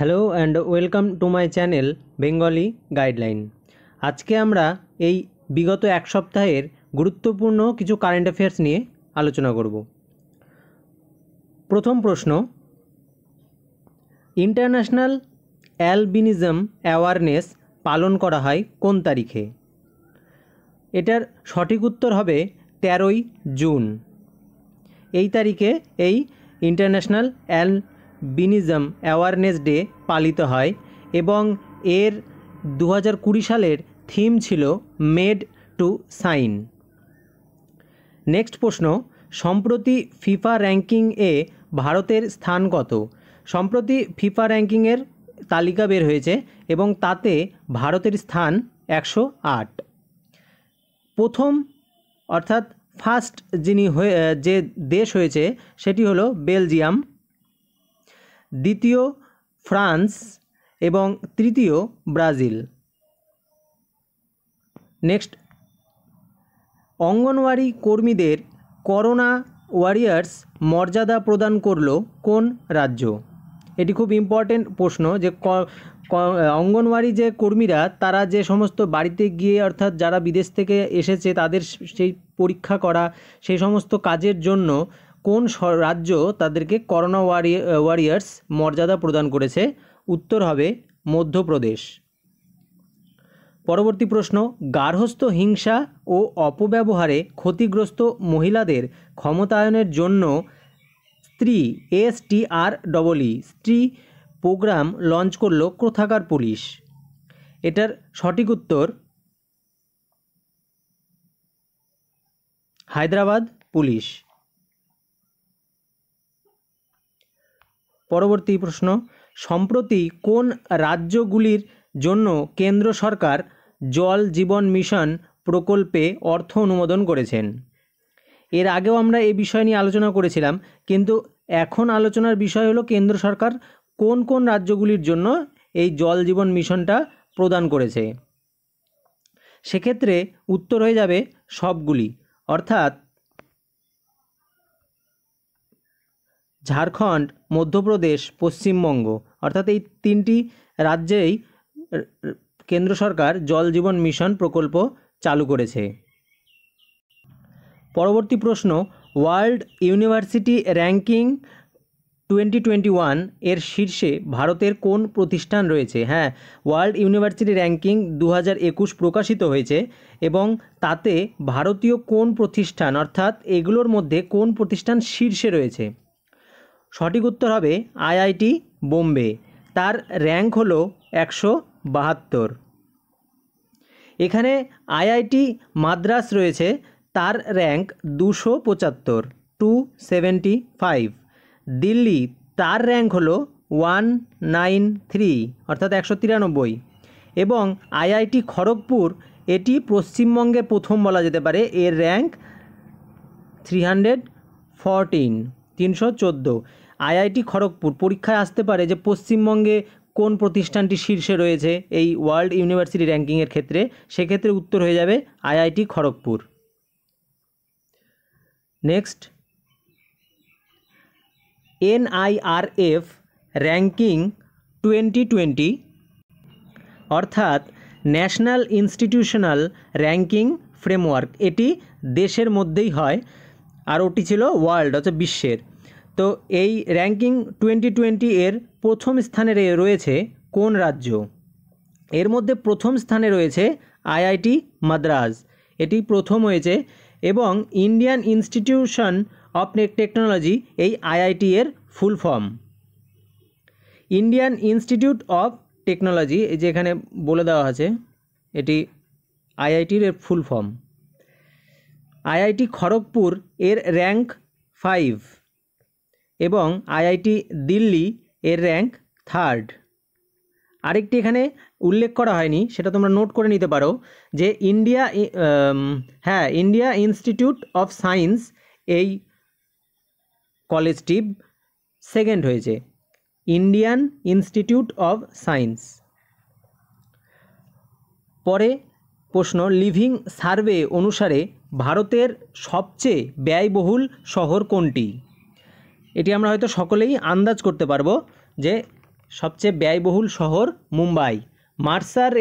hello and welcome to my channel Bengali guideline আজকে আমরা এই বিগত এক সপ্তাহের গুরুত্বপূর্ণ কিছু কারেন্ট অ্যাফেয়ার্স নিয়ে আলোচনা করব প্রথম প্রশ্ন ইন্টারন্যাশনাল অ্যালবিনিজম অ্যাওয়ারনেস পালন করা হয় কোন তারিখে এটার সঠিক উত্তর হবে তেরোই জুন এই তারিখে এই international albinism awareness day পালিত হয় এবং এর দু সালের থিম ছিল মেড টু সাইন নেক্সট প্রশ্ন সম্প্রতি ফিফা র্যাঙ্কিং এ ভারতের স্থান কত সম্প্রতি ফিফা র্যাঙ্কিংয়ের তালিকা বের হয়েছে এবং তাতে ভারতের স্থান একশো আট প্রথম অর্থাৎ ফার্স্ট যিনি হয়ে যে দেশ হয়েছে সেটি হলো বেলজিয়াম দ্বিতীয় ফ্রান্স এবং তৃতীয় ব্রাজিল নেক্সট অঙ্গনওয়াড়ি কর্মীদের করোনা ওয়ারিয়ার্স মর্যাদা প্রদান করল কোন রাজ্য এটি খুব ইম্পর্টেন্ট প্রশ্ন যে অঙ্গনওয়াড়ি যে কর্মীরা তারা যে সমস্ত বাড়িতে গিয়ে অর্থাৎ যারা বিদেশ থেকে এসেছে তাদের সেই পরীক্ষা করা সেই সমস্ত কাজের জন্য কোন রাজ্য তাদেরকে করোনা ওয়ারিয়ার্স মর্যাদা প্রদান করেছে উত্তর হবে মধ্যপ্রদেশ পরবর্তী প্রশ্ন গার্হস্থ্য হিংসা ও অপব্যবহারে ক্ষতিগ্রস্ত মহিলাদের ক্ষমতায়নের জন্য Stree S T R double e e, Stree program launch করল কোথাকার পুলিশ এটার সঠিক উত্তর হায়দ্রাবাদ পুলিশ পরবর্তী প্রশ্ন সম্প্রতি কোন রাজ্যগুলির জন্য কেন্দ্র সরকার জল জীবন মিশন প্রকল্পে অর্থ অনুমোদন করেছেন এর আগেও আমরা এ বিষয় নিয়ে আলোচনা করেছিলাম কিন্তু এখন আলোচনার বিষয় হলো কেন্দ্র সরকার কোন কোন রাজ্যগুলির জন্য এই জল জীবন মিশনটা প্রদান করেছে সেক্ষেত্রে উত্তর হয়ে যাবে সবগুলি অর্থাৎ ঝাড়খণ্ড মধ্যপ্রদেশ পশ্চিমবঙ্গ অর্থাৎ এই তিনটি রাজ্যেই কেন্দ্র সরকার জল জীবন মিশন প্রকল্প চালু করেছে পরবর্তী প্রশ্ন world university ranking twenty twenty one এর শীর্ষে ভারতের কোন প্রতিষ্ঠান রয়েছে হ্যাঁ ওয়ার্ল্ড ইউনিভার্সিটি র্যাঙ্কিং দু হাজার একুশ প্রকাশিত হয়েছে এবং তাতে ভারতীয় কোন প্রতিষ্ঠান অর্থাৎ এগুলোর মধ্যে কোন প্রতিষ্ঠান শীর্ষে রয়েছে সঠিক উত্তর হবে আইআইটি বোম্বে তার র্যাঙ্ক হলো একশো বাহাত্তর এখানে আইআইটি মাদ্রাস রয়েছে তার র্যাঙ্ক দুশো পঁচাত্তর টু সেভেন্টি ফাইভ দিল্লি তার র্যাঙ্ক হলো ওয়ান নাইন থ্রি অর্থাৎ একশো তিরানব্বই এবং আইআইটি খড়গপুর এটি পশ্চিমবঙ্গে প্রথম বলা যেতে পারে এর র্যাঙ্ক থ্রি হান্ড্রেড ফরটিন তিনশো চোদ্দো আইআইটি খড়গপুর পরীক্ষায় আসতে পারে যে পশ্চিমবঙ্গে কোন প্রতিষ্ঠানটি শীর্ষে রয়েছে এই ওয়ার্ল্ড ইউনিভার্সিটি র্যাঙ্কিংয়ের ক্ষেত্রে সেক্ষেত্রে উত্তর হয়ে যাবে IIT Kharagpur next NIRF ranking twenty twenty অর্থাৎ ন্যাশনাল ইনস্টিটিউশনাল র্যাঙ্কিং ফ্রেমওয়ার্ক এটি দেশের মধ্যেই হয় আর ওটি ছিল ওয়ার্ল্ড অর্থাৎ বিশ্বের তো এই র্যাঙ্কিং টোয়েন্টি টোয়েন্টি এর প্রথম স্থানে রয়েছে কোন রাজ্য এর মধ্যে প্রথম স্থানে রয়েছে আইআইটি মাদ্রাজ এটি প্রথম হয়েছে এবং ইন্ডিয়ান ইনস্টিটিউশন অফ টেকনোলজি এই আইআইটি এর full form Indian institute of technology যেখানে বলে দেওয়া আছে এটি আইআইটির এর ফুল ফর্ম আইআইটি খড়গপুর এর র্যাঙ্ক ফাইভ এবং আইআইটি দিল্লি এর র্যাঙ্ক থার্ড আরেকটি এখানে উল্লেখ করা হয়নি সেটা তোমরা নোট করে নিতে পারো যে ইন্ডিয়া হ্যাঁ ইন্ডিয়া ইনস্টিটিউট অফ সায়েন্স এই কলেজটি সেকেন্ড হয়েছে ইন্ডিয়ান ইনস্টিটিউট অফ সায়েন্স পরে প্রশ্ন লিভিং সার্ভে অনুসারে ভারতের সবচেয়ে ব্যয়বহুল শহর কোনটি এটি আমরা হয়তো সকলেই আন্দাজ করতে পারবো যে সবচেয়ে ব্যয়বহুল শহর মুম্বাই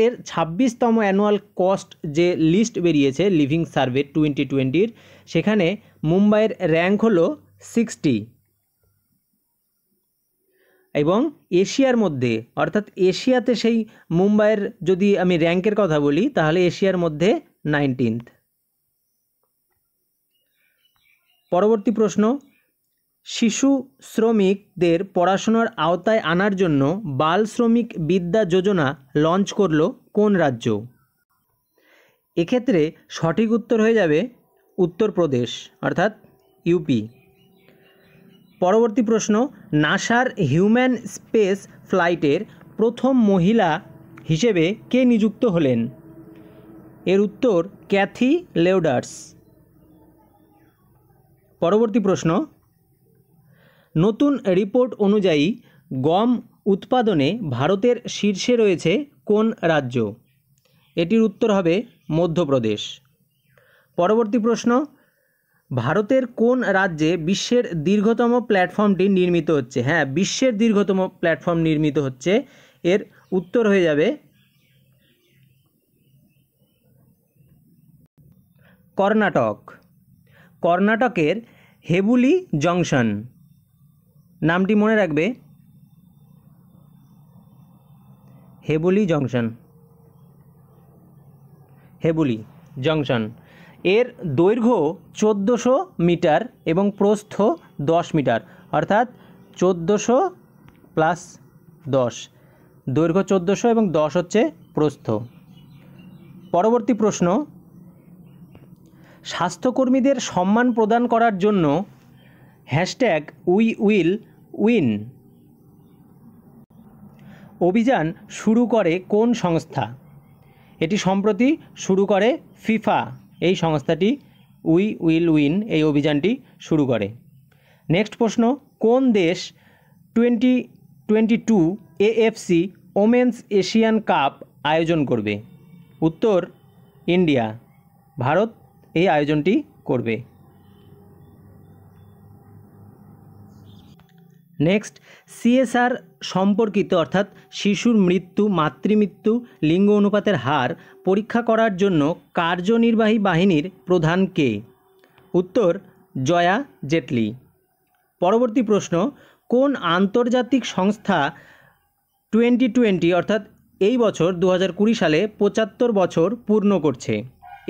এর ছাব্বিশতম অ্যানুয়াল কস্ট যে লিস্ট বেরিয়েছে লিভিং সার্ভে টোয়েন্টি টোয়েন্টির সেখানে মুম্বাইয়ের র্যাঙ্ক হলো সিক্সটি এবং এশিয়ার মধ্যে অর্থাৎ এশিয়াতে সেই মুম্বাইয়ের যদি আমি র্যাঙ্কের কথা বলি তাহলে এশিয়ার মধ্যে নাইনটিন্থ পরবর্তী প্রশ্ন শিশু শ্রমিকদের পড়াশোনার আওতায় আনার জন্য বাল শ্রমিক বিদ্যা যোজনা লঞ্চ করল কোন রাজ্য এক্ষেত্রে সঠিক উত্তর হয়ে যাবে উত্তরপ্রদেশ অর্থাৎ ইউপি পরবর্তী প্রশ্ন নাসার হিউম্যান স্পেস ফ্লাইটের প্রথম মহিলা হিসেবে কে নিযুক্ত হলেন এর উত্তর ক্যাথি লেউডার্স পরবর্তী প্রশ্ন নতুন রিপোর্ট অনুযায়ী গম উৎপাদনে ভারতের শীর্ষে রয়েছে কোন রাজ্য এটির উত্তর হবে মধ্যপ্রদেশ পরবর্তী প্রশ্ন ভারতের কোন রাজ্যে বিশ্বের দীর্ঘতম প্ল্যাটফর্মটি নির্মিত হচ্ছে হ্যাঁ বিশ্বের দীর্ঘতম প্ল্যাটফর্ম নির্মিত হচ্ছে এর উত্তর হয়ে যাবে কর্ণাটক কর্ণাটকের হেবুলি জংশন নামটি মনে রাখবে হেবুলি জংশন হেবুলি জংশন এর দৈর্ঘ্য চোদ্দোশো মিটার এবং প্রস্থ দশ মিটার অর্থাৎ চোদ্দোশো প্লাস দশ দৈর্ঘ্য চোদ্দোশো এবং দশ হচ্ছে প্রস্থ পরবর্তী প্রশ্ন স্বাস্থ্যকর্মীদের সম্মান প্রদান করার জন্য হ্যাশট্যাগ উই উইল উইন অভিযান শুরু করে কোন সংস্থা এটি সম্প্রতি শুরু করে ফিফা এই সংস্থাটি উই উইল উইন এই অভিযানটি শুরু করে নেক্সট প্রশ্ন কোন দেশ twenty twenty two AFC women's Asian cup আয়োজন করবে উত্তর ইন্ডিয়া ভারত এই আয়োজনটি করবে নেক্সট সিএসআর সম্পর্কিত অর্থাৎ শিশুর মৃত্যু মাতৃমৃত্যু লিঙ্গ অনুপাতের হার পরীক্ষা করার জন্য কার্যনির্বাহী বাহিনীর প্রধান কে উত্তর জয়া জেটলি পরবর্তী প্রশ্ন কোন আন্তর্জাতিক সংস্থা টোয়েন্টি টোয়েন্টি অর্থাৎ এই বছর দু সালে পঁচাত্তর বছর পূর্ণ করছে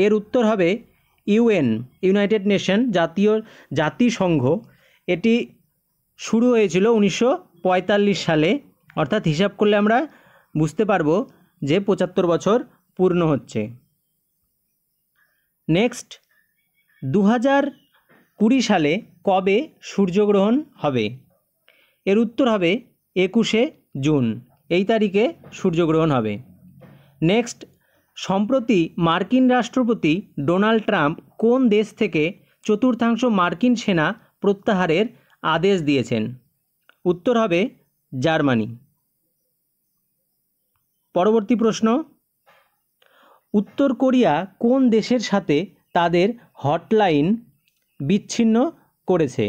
এর উত্তর হবে ইউএন ইউনাইটেড নেশন জাতীয় জাতিসংঘ এটি শুরু হয়েছিল উনিশশো সালে অর্থাৎ হিসাব করলে আমরা বুঝতে পারবো যে পঁচাত্তর বছর পূর্ণ হচ্ছে নেক্সট দু হাজার কুড়ি সালে কবে সূর্যগ্রহণ হবে এর উত্তর হবে একুশে জুন এই তারিখে সূর্যগ্রহণ হবে নেক্সট সম্প্রতি মার্কিন রাষ্ট্রপতি ডোনাল্ড ট্রাম্প কোন দেশ থেকে চতুর্থাংশ মার্কিন সেনা প্রত্যাহারের আদেশ দিয়েছেন উত্তর হবে জার্মানি পরবর্তী প্রশ্ন উত্তর কোরিয়া কোন দেশের সাথে তাদের হটলাইন বিচ্ছিন্ন করেছে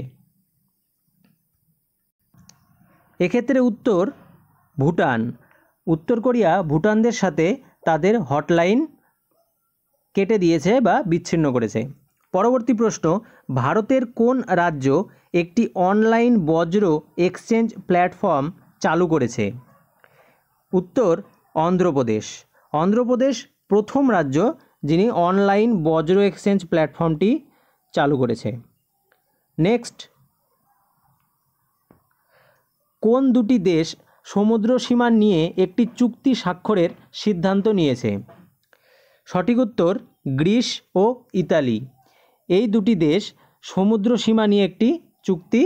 এক্ষেত্রে উত্তর ভুটান উত্তর কোরিয়া ভুটানদের সাথে তাদের হটলাইন কেটে দিয়েছে বা বিচ্ছিন্ন করেছে পরবর্তী প্রশ্ন ভারতের কোন রাজ্য একটি অনলাইন বজ্র এক্সচেঞ্জ প্ল্যাটফর্ম চালু করেছে উত্তর অন্ধ্রপ্রদেশ অন্ধ্রপ্রদেশ প্রথম রাজ্য যিনি অনলাইন বজ্র এক্সচেঞ্জ প্ল্যাটফর্মটি চালু করেছে নেক্সট কোন দুটি দেশ সমুদ্র সীমা নিয়ে একটি চুক্তি স্বাক্ষরের সিদ্ধান্ত নিয়েছে সঠিক উত্তর গ্রিস ও ইতালি এই দুটি দেশ সমুদ্র সীমা নিয়ে একটি চুক্তি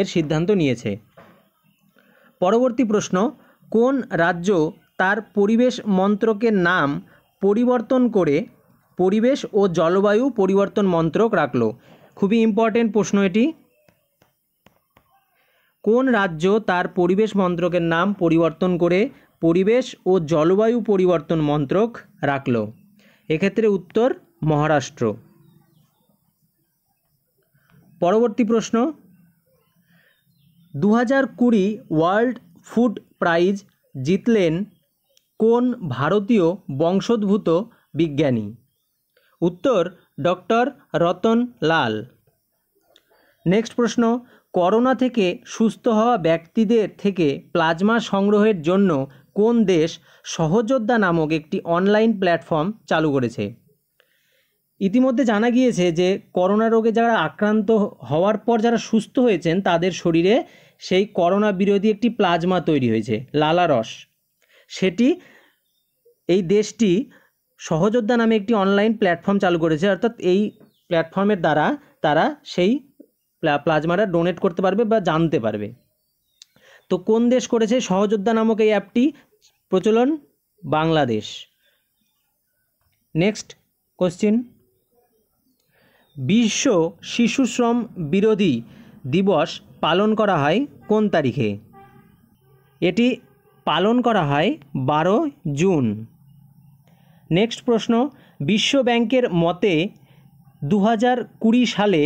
এর সিদ্ধান্ত নিয়েছে পরবর্তী প্রশ্ন কোন রাজ্য তার পরিবেশ মন্ত্রকের নাম পরিবর্তন করে পরিবেশ ও জলবায়ু পরিবর্তন মন্ত্রক রাখল খুবই ইম্পর্টেন্ট প্রশ্ন এটি কোন রাজ্য তার পরিবেশ মন্ত্রকের নাম পরিবর্তন করে পরিবেশ ও জলবায়ু পরিবর্তন মন্ত্রক রাখল এক্ষেত্রে উত্তর মহারাষ্ট্র পরবর্তী প্রশ্ন দু হাজার কুড়ি ওয়ার্ল্ড ফুড প্রাইজ জিতলেন কোন ভারতীয় বংশোদ্ভূত বিজ্ঞানী উত্তর ডক্টর রতন লাল নেক্সট প্রশ্ন করোনা থেকে সুস্থ হওয়া ব্যক্তিদের থেকে প্লাজমা সংগ্রহের জন্য কোন দেশ সহযোদ্ধা নামক একটি অনলাইন প্ল্যাটফর্ম চালু করেছে ইতিমধ্যে জানা গিয়েছে যে করোনা রোগে যারা আক্রান্ত হওয়ার পর যারা সুস্থ হয়েছেন তাদের শরীরে সেই করোনা বিরোধী একটি প্লাজমা তৈরি হয়েছে লালারস সেটি এই দেশটি সহযোদ্ধা নামে একটি অনলাইন প্ল্যাটফর্ম চালু করেছে অর্থাৎ এই প্ল্যাটফর্মের দ্বারা তারা সেই প্লাজমাটা ডোনেট করতে পারবে বা জানতে পারবে তো কোন দেশ করেছে সহযোদ্ধা নামক এই অ্যাপটি প্রচলন বাংলাদেশ নেক্সট কোশ্চিন বিশ্ব শিশুশ্রম বিরোধী দিবস পালন করা হয় কোন তারিখে এটি পালন করা হয় বারো জুন নেক্সট প্রশ্ন বিশ্ব ব্যাংকের মতে দু কুড়ি সালে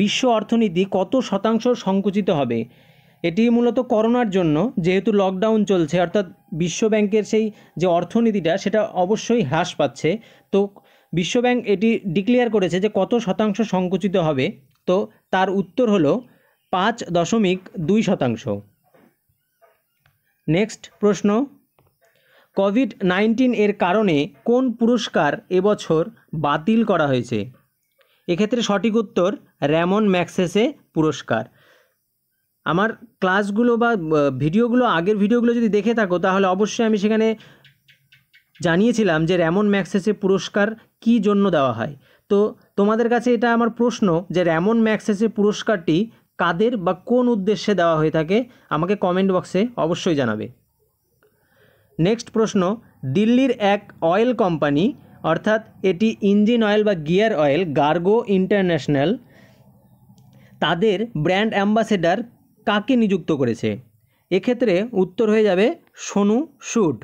বিশ্ব অর্থনীতি কত শতাংশ সংকুচিত হবে এটি মূলত করোনার জন্য যেহেতু লকডাউন চলছে অর্থাৎ বিশ্ব ব্যাংকের সেই যে অর্থনীতিটা সেটা অবশ্যই হ্রাস পাচ্ছে তো বিশ্বব্যাংক এটি ডিক্লেয়ার করেছে যে কত শতাংশ সংকুচিত হবে তো তার উত্তর হলো পাঁচ দশমিক দুই শতাংশ নেক্সট প্রশ্ন কোভিড নাইন্টিন এর কারণে কোন পুরস্কার এবছর বাতিল করা হয়েছে এক্ষেত্রে সঠিক উত্তর র্যামন ম্যাক্সেসে পুরস্কার আমার ক্লাসগুলো বা ভিডিওগুলো আগের ভিডিওগুলো যদি দেখে থাকো তাহলে অবশ্যই আমি সেখানে জানিয়েছিলাম যে র্যামন ম্যাক্সেসে পুরস্কার কি জন্য দেওয়া হয় তো তোমাদের কাছে এটা আমার প্রশ্ন যে র্যামন ম্যাক্সেসের পুরস্কারটি কাদের বা কোন উদ্দেশ্যে দেওয়া হয়ে থাকে আমাকে কমেন্ট বক্সে অবশ্যই জানাবে নেক্সট প্রশ্ন দিল্লির এক অয়েল কোম্পানি অর্থাৎ এটি ইঞ্জিন অয়েল বা গিয়ার অয়েল গার্গো ইন্টারন্যাশনাল তাদের ব্র্যান্ড অ্যাম্বাসেডার কাকে নিযুক্ত করেছে এক্ষেত্রে উত্তর হয়ে যাবে সোনু শুট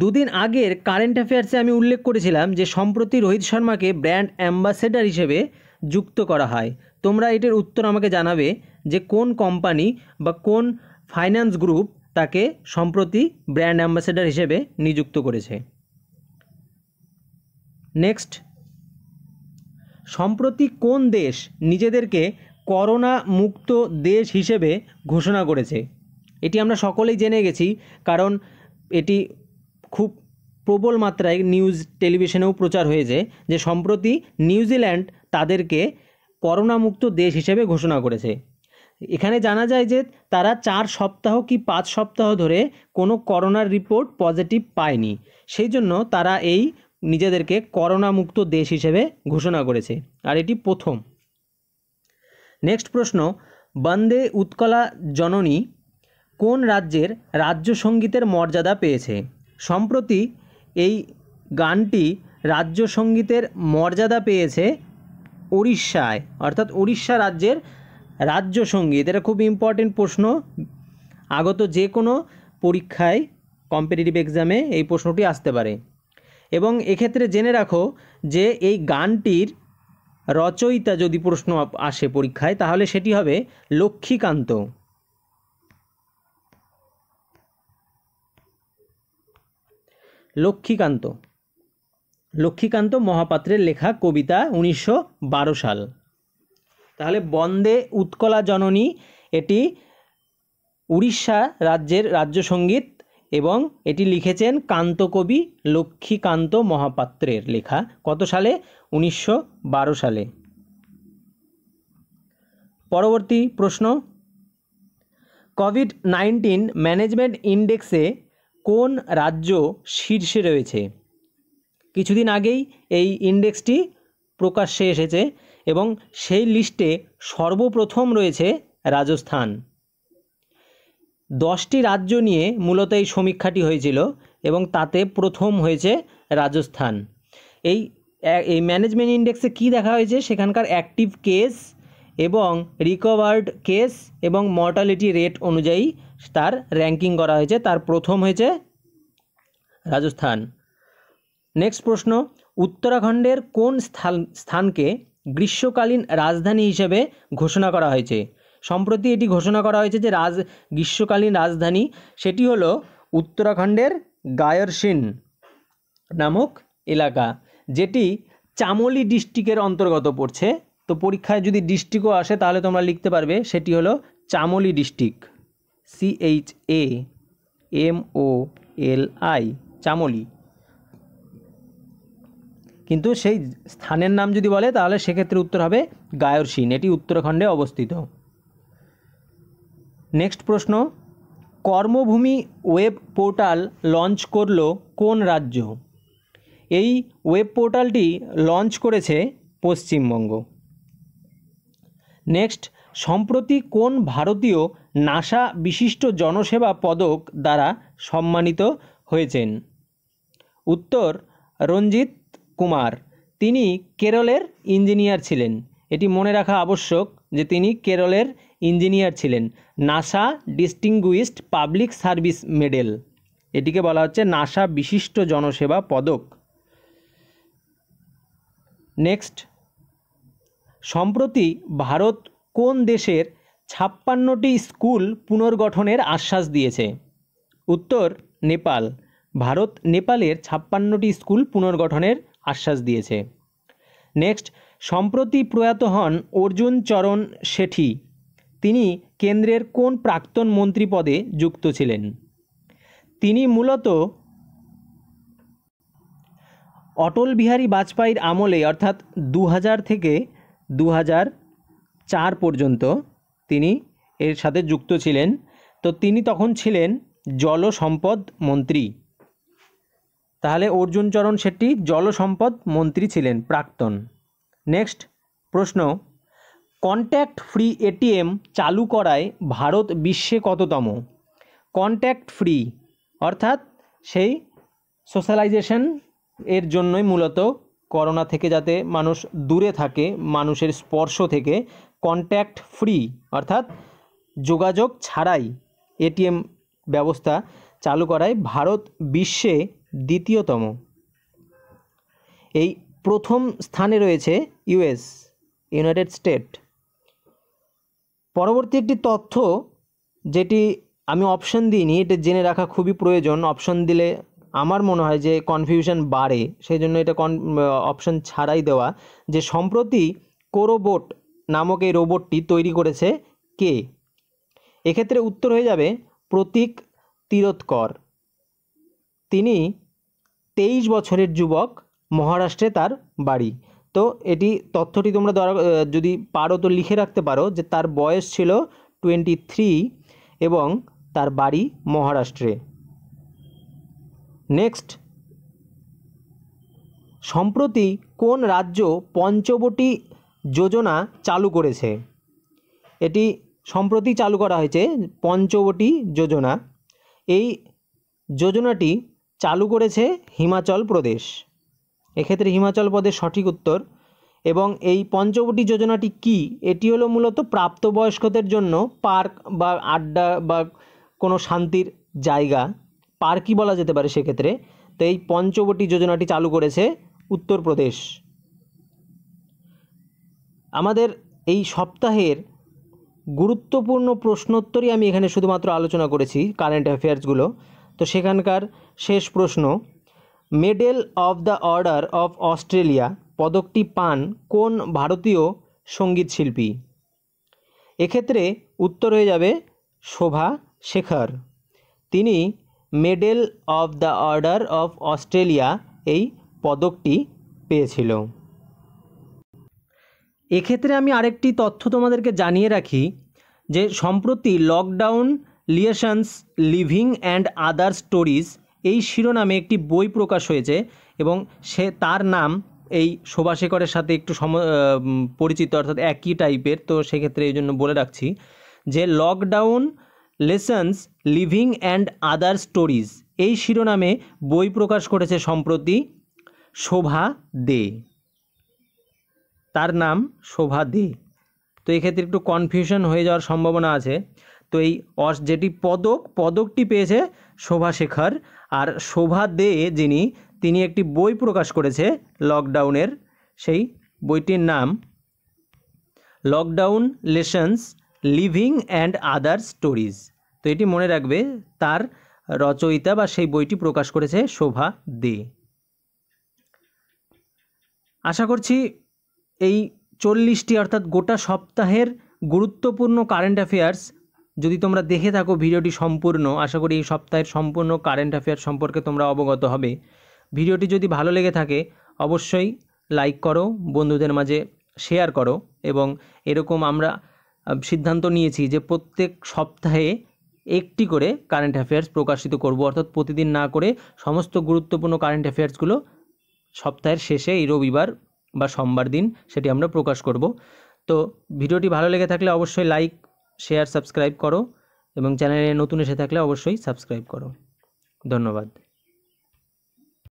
দুদিন আগের কারেন্ট অ্যাফেয়ার্সে আমি উল্লেখ করেছিলাম যে সম্প্রতি রোহিত শর্মাকে ব্র্যান্ড অ্যাম্বাসেডার হিসেবে যুক্ত করা হয় তোমরা এটির উত্তর আমাকে জানাবে যে কোন কোম্পানি বা কোন ফাইন্যান্স গ্রুপ তাকে সম্প্রতি ব্র্যান্ড অ্যাম্বাসেডার হিসেবে নিযুক্ত করেছে নেক্সট সম্প্রতি কোন দেশ নিজেদেরকে করোনা মুক্ত দেশ হিসেবে ঘোষণা করেছে এটি আমরা সকলেই জেনে গেছি কারণ এটি খুব প্রবল মাত্রায় নিউজ টেলিভিশনেও প্রচার হয়েছে যে সম্প্রতি নিউজিল্যান্ড তাদেরকে করোনামুক্ত দেশ হিসেবে ঘোষণা করেছে এখানে জানা যায় যে তারা চার সপ্তাহ কি পাঁচ সপ্তাহ ধরে কোনো করোনার রিপোর্ট পজিটিভ পায়নি সেই জন্য তারা এই নিজেদেরকে করোনামুক্ত দেশ হিসেবে ঘোষণা করেছে আর এটি প্রথম নেক্সট প্রশ্ন বন্দে উৎকলা জননী কোন রাজ্যের রাজ্য সঙ্গীতের মর্যাদা পেয়েছে সম্প্রতি এই গানটি রাজ্য সঙ্গীতের মর্যাদা পেয়েছে উড়িষ্যায় অর্থাৎ উড়িষ্যা রাজ্যের রাজ্য সঙ্গীত এটা খুব ইম্পর্টেন্ট প্রশ্ন আগত যে কোনো পরীক্ষায় কম্পিটিটিভ এক্সামে এই প্রশ্নটি আসতে পারে এবং এক্ষেত্রে জেনে রাখো যে এই গানটির রচয়িতা যদি প্রশ্ন আসে পরীক্ষায় তাহলে সেটি হবে লক্ষ্মীকান্ত লক্ষ্মীকান্ত লক্ষ্মীকান্ত মহাপাত্রের লেখা কবিতা উনিশশো সাল তাহলে বন্দে উৎকলা জননী এটি উড়িষ্যা রাজ্যের রাজ্য সঙ্গীত এবং এটি লিখেছেন কান্তকবি লক্ষ্মীকান্ত মহাপাত্রের লেখা কত সালে উনিশশো সালে পরবর্তী প্রশ্ন কোভিড নাইন্টিন ম্যানেজমেন্ট ইন্ডেক্সে কোন রাজ্য শীর্ষে রয়েছে কিছুদিন আগেই এই ইন্ডেক্সটি প্রকাশ্যে এসেছে এবং সেই লিস্টে সর্বপ্রথম রয়েছে রাজস্থান দশটি রাজ্য নিয়ে মূলত এই সমীক্ষাটি হয়েছিল এবং তাতে প্রথম হয়েছে রাজস্থান এই এই ম্যানেজমেন্ট ইন্ডেক্সে কি দেখা হয়েছে সেখানকার অ্যাক্টিভ কেস এবং রিকভার্ড কেস এবং মর্টালিটি রেট অনুযায়ী তার র্যাঙ্কিং করা হয়েছে তার প্রথম হয়েছে রাজস্থান নেক্সট প্রশ্ন উত্তরাখণ্ডের কোন স্থান স্থানকে গ্রীষ্মকালীন রাজধানী হিসেবে ঘোষণা করা হয়েছে সম্প্রতি এটি ঘোষণা করা হয়েছে যে রাজ গ্রীষ্মকালীন রাজধানী সেটি হলো উত্তরাখণ্ডের গায়রসিন নামক এলাকা যেটি চামোলি ডিস্ট্রিক্টের অন্তর্গত পড়ছে তো পরীক্ষায় যদি ডিস্ট্রিক্টও আসে তাহলে তোমরা লিখতে পারবে সেটি হলো Chamoli district C H A M O L I Chamoli কিন্তু সেই স্থানের নাম যদি বলে তাহলে সেক্ষেত্রে উত্তর হবে গায়রসিন এটি উত্তরাখণ্ডে অবস্থিত নেক্সট প্রশ্ন কর্মভূমি ওয়েব পোর্টাল লঞ্চ করল কোন রাজ্য এই ওয়েব পোর্টালটি লঞ্চ করেছে পশ্চিমবঙ্গ নেক্সট সম্প্রতি কোন ভারতীয় নাসা বিশিষ্ট জনসেবা পদক দ্বারা সম্মানিত হয়েছেন উত্তর রঞ্জিত কুমার তিনি কেরলের ইঞ্জিনিয়ার ছিলেন এটি মনে রাখা আবশ্যক যে তিনি কেরলের ইঞ্জিনিয়ার ছিলেন NASA distinguished public service medal এটিকে বলা হচ্ছে নাসা বিশিষ্ট জনসেবা পদক নেক্সট সম্প্রতি ভারত কোন দেশের ছাপ্পান্নটি স্কুল পুনর্গঠনের আশ্বাস দিয়েছে উত্তর নেপাল ভারত নেপালের ছাপ্পান্নটি স্কুল পুনর্গঠনের আশ্বাস দিয়েছে নেক্সট সম্প্রতি প্রয়াত হন অর্জুন চরণ শেঠি তিনি কেন্দ্রের কোন প্রাক্তন মন্ত্রী পদে যুক্ত ছিলেন তিনি মূলত অটল বিহারী বাজপেয়ীর আমলে অর্থাৎ দু থেকে দু চার পর্যন্ত তিনি এর সাথে যুক্ত ছিলেন তো তিনি তখন ছিলেন জল সম্পদ মন্ত্রী তাহলে অর্জুনচরণ শেট্টি জল সম্পদ মন্ত্রী ছিলেন প্রাক্তন নেক্সট প্রশ্ন কন্ট্যাক্ট ফ্রি এটিএম চালু করায় ভারত বিশ্বে কততম কন্ট্যাক্ট ফ্রি অর্থাৎ সেই সোশ্যালাইজেশন এর জন্যই মূলত করোনা থেকে যাতে মানুষ দূরে থাকে মানুষের স্পর্শ থেকে কন্ট্যাক্ট ফ্রি অর্থাৎ যোগাযোগ ছাড়াই এটিএম ব্যবস্থা চালু করায় ভারত বিশ্বে দ্বিতীয়তম এই প্রথম স্থানে রয়েছে ইউএস ইউনাইটেড স্টেট পরবর্তী একটি তথ্য যেটি আমি অপশন দিইনি এটা জেনে রাখা খুবই প্রয়োজন অপশন দিলে আমার মনে হয় যে কনফিউশন বাড়ে সেই জন্য এটা কন অপশন ছাড়াই দেওয়া যে সম্প্রতি কোরোবোট নামক এই রোবটটি তৈরি করেছে কে এক্ষেত্রে উত্তর হয়ে যাবে প্রতীক তিরোৎকর তিনি তেইশ বছরের যুবক মহারাষ্ট্রে তার বাড়ি তো এটি তথ্যটি তোমরা যদি পারো তো লিখে রাখতে পারো যে তার বয়স ছিল টোয়েন্টি থ্রি এবং তার বাড়ি মহারাষ্ট্রে নেক্সট সম্প্রতি কোন রাজ্য পঞ্চবটি যোজনা চালু করেছে এটি সম্প্রতি চালু করা হয়েছে পঞ্চবটি যোজনা এই যোজনাটি চালু করেছে হিমাচল প্রদেশ এক্ষেত্রে হিমাচল প্রদেশ সঠিক উত্তর এবং এই পঞ্চবটি যোজনাটি কি এটি হলো মূলত প্রাপ্তবয়স্কদের জন্য পার্ক বা আড্ডা বা কোনো শান্তির জায়গা পার্কই বলা যেতে পারে সেক্ষেত্রে তো এই পঞ্চবটি যোজনাটি চালু করেছে উত্তরপ্রদেশ আমাদের এই সপ্তাহের গুরুত্বপূর্ণ প্রশ্নোত্তরই আমি এখানে শুধুমাত্র আলোচনা করেছি কারেন্ট অ্যাফেয়ার্সগুলো তো সেখানকার শেষ প্রশ্ন medal of the order of Australia পদকটি পান কোন ভারতীয় সঙ্গীত শিল্পী এক্ষেত্রে উত্তর হয়ে যাবে শোভা শেখর তিনি medal of the order of Australia এই পদকটি পেয়েছিল এক্ষেত্রে আমি আরেকটি তথ্য তোমাদেরকে জানিয়ে রাখি যে সম্প্রতি lockdown liaisons living and other stories এই শিরোনামে একটি বই প্রকাশ হয়েছে এবং সে তার নাম এই শোভাশেখরের সাথে একটু সম পরিচিত অর্থাৎ একই টাইপের তো সেক্ষেত্রে এই জন্য বলে রাখছি যে lockdown lessons living and other stories এই শিরোনামে বই প্রকাশ করেছে সম্প্রতি শোভা দে তার নাম শোভা দে তো এক্ষেত্রে একটু কনফিউশন হয়ে যাওয়ার সম্ভাবনা আছে তো এই অস যেটি পদক পদকটি পেয়েছে শোভা শেখর আর শোভা দে যিনি তিনি একটি বই প্রকাশ করেছে লকডাউনের সেই বইটির নাম lockdown lessons living and other stories তো এটি মনে রাখবে তার রচয়িতা বা সেই বইটি প্রকাশ করেছে শোভা দে আশা করছি এই চল্লিশটি অর্থাৎ গোটা সপ্তাহের গুরুত্বপূর্ণ কারেন্ট অ্যাফেয়ার্স যদি তোমরা দেখে থাকো ভিডিওটি সম্পূর্ণ আশা করি এই সপ্তাহের সম্পূর্ণ কারেন্ট অ্যাফেয়ার সম্পর্কে তোমরা অবগত হবে ভিডিওটি যদি ভালো লেগে থাকে অবশ্যই লাইক করো বন্ধুদের মাঝে শেয়ার করো এবং এরকম আমরা সিদ্ধান্ত নিয়েছি যে প্রত্যেক সপ্তাহে একটি করে কারেন্ট অ্যাফেয়ার্স প্রকাশিত করব অর্থাৎ প্রতিদিন না করে সমস্ত গুরুত্বপূর্ণ কারেন্ট অ্যাফেয়ার্সগুলো সপ্তাহের শেষে এই রবিবার বা সোমবার দিন সেটি আমরা প্রকাশ করব তো ভিডিওটি ভালো লেগে থাকলে অবশ্যই লাইক শেয়ার সাবস্ক্রাইব করো এবং চ্যানেলে নতুন এসে থাকলে অবশ্যই সাবস্ক্রাইব করো ধন্যবাদ